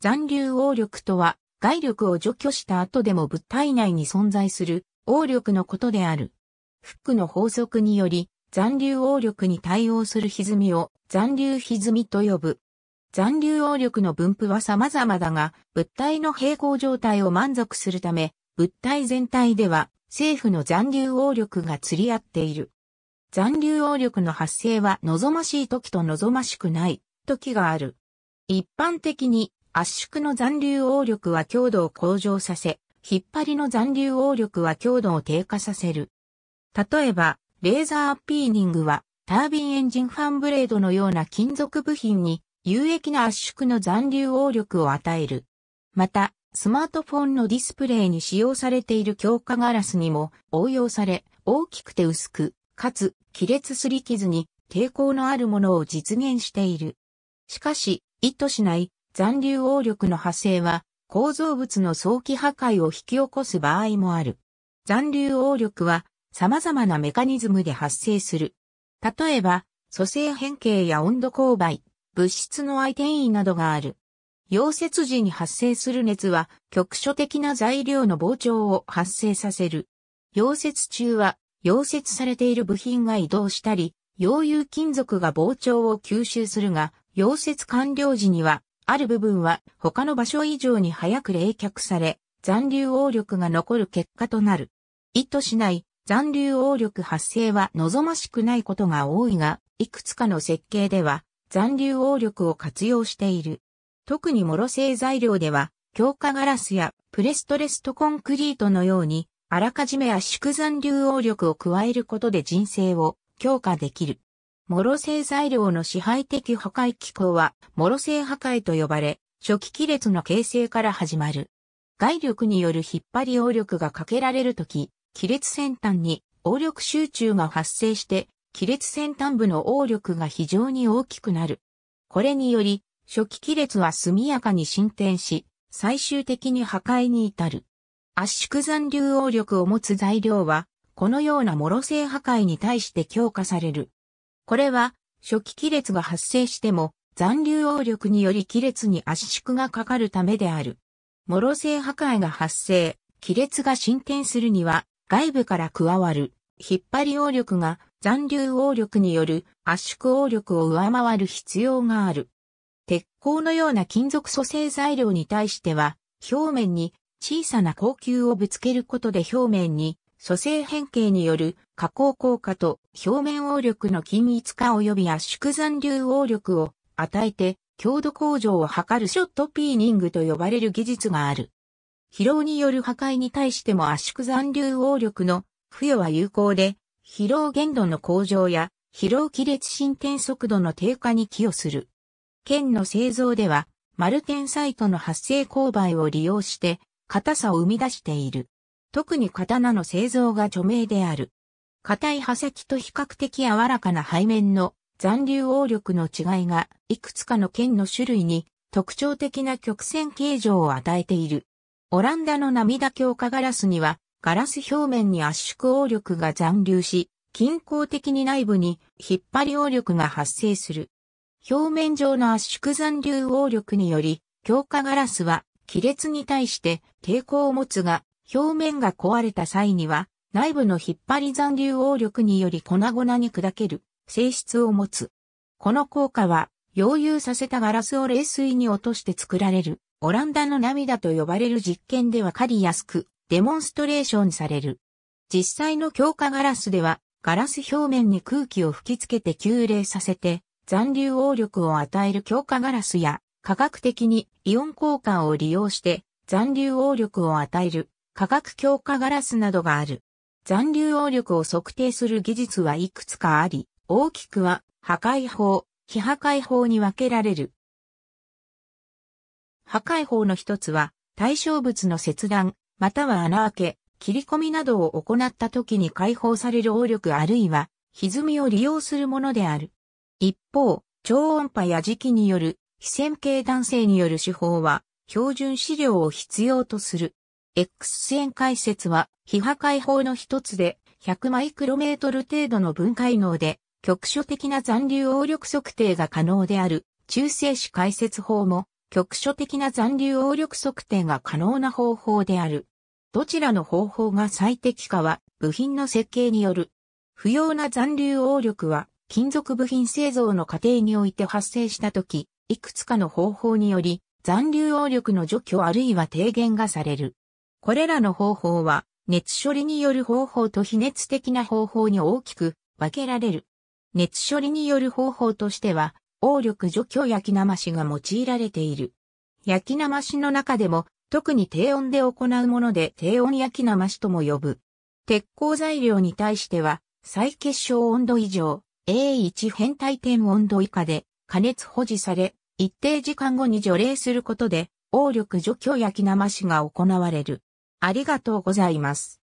残留応力とは、外力を除去した後でも物体内に存在する応力のことである。フックの法則により、残留応力に対応する歪みを残留歪みと呼ぶ。残留応力の分布は様々だが、物体の平行状態を満足するため、物体全体では政府の残留応力が釣り合っている。残留応力の発生は望ましい時と望ましくない時がある。一般的に圧縮の残留応力は強度を向上させ、引っ張りの残留応力は強度を低下させる。例えば、レーザーアピーニングは、タービンエンジンファンブレードのような金属部品に有益な圧縮の残留応力を与える。また、スマートフォンのディスプレイに使用されている強化ガラスにも応用され、大きくて薄く、かつ亀裂すり傷に抵抗のあるものを実現している。しかし、意図しない残留応力の発生は構造物の早期破壊を引き起こす場合もある。残留応力は様々なメカニズムで発生する。例えば、組成変形や温度勾配、物質の相転移などがある。溶接時に発生する熱は局所的な材料の膨張を発生させる。溶接中は溶接されている部品が移動したり、溶融金属が膨張を吸収するが、溶接完了時にはある部分は他の場所以上に早く冷却され、残留応力が残る結果となる。意図しない残留応力発生は望ましくないことが多いが、いくつかの設計では残留応力を活用している。特にロ製材料では、強化ガラスやプレストレストコンクリートのように、あらかじめ圧縮残留応力を加えることで人生を強化できる。モロ製材料の支配的破壊機構は、モロ製破壊と呼ばれ、初期亀裂の形成から始まる。外力による引っ張り応力がかけられるとき、亀裂先端に応力集中が発生して、亀裂先端部の応力が非常に大きくなる。これにより、初期亀裂は速やかに進展し、最終的に破壊に至る。圧縮残留応力を持つ材料は、このような諸星破壊に対して強化される。これは、初期亀裂が発生しても、残留応力により亀裂に圧縮がかかるためである。モロ性破壊が発生、亀裂が進展するには、外部から加わる、引っ張り応力が残留応力による圧縮応力を上回る必要がある。鉄鋼のような金属組成材料に対しては、表面に小さな高級をぶつけることで表面に組成変形による加工効果と表面応力の均一化及び圧縮残留応力を与えて強度向上を図るショットピーニングと呼ばれる技術がある。疲労による破壊に対しても圧縮残留応力の付与は有効で、疲労限度の向上や疲労亀裂進展速度の低下に寄与する。剣の製造では、マルテンサイトの発生勾配を利用して、硬さを生み出している。特に刀の製造が著名である。硬い刃先と比較的柔らかな背面の残留応力の違いが、いくつかの剣の種類に特徴的な曲線形状を与えている。オランダの涙強化ガラスには、ガラス表面に圧縮応力が残留し、均衡的に内部に引っ張り応力が発生する。表面上の圧縮残留応力により、強化ガラスは亀裂に対して抵抗を持つが、表面が壊れた際には、内部の引っ張り残留応力により粉々に砕ける性質を持つ。この効果は、溶融させたガラスを冷水に落として作られる、オランダの涙と呼ばれる実験でわかりやすく、デモンストレーションされる。実際の強化ガラスでは、ガラス表面に空気を吹きつけて急冷させて、残留応力を与える強化ガラスや、科学的にイオン交換を利用して、残留応力を与える化学強化ガラスなどがある。残留応力を測定する技術はいくつかあり、大きくは破壊法、非破壊法に分けられる。破壊法の一つは、対象物の切断、または穴開け、切り込みなどを行った時に解放される応力あるいは、歪みを利用するものである。一方、超音波や磁気による非線形断性による手法は、標準資料を必要とする。X 線解説は、非破壊法の一つで、100マイクロメートル程度の分解能で、局所的な残留応力測定が可能である、中性子解説法も、局所的な残留応力測定が可能な方法である。どちらの方法が最適かは、部品の設計による。不要な残留応力は、金属部品製造の過程において発生したとき、いくつかの方法により、残留応力の除去あるいは低減がされる。これらの方法は、熱処理による方法と非熱的な方法に大きく分けられる。熱処理による方法としては、応力除去焼き生しが用いられている。焼き生しの中でも、特に低温で行うもので低温焼き生しとも呼ぶ。鉄鋼材料に対しては、再結晶温度以上、A1 変態点温度以下で加熱保持され、一定時間後に除冷することで、応力除去焼き生しが行われる。ありがとうございます。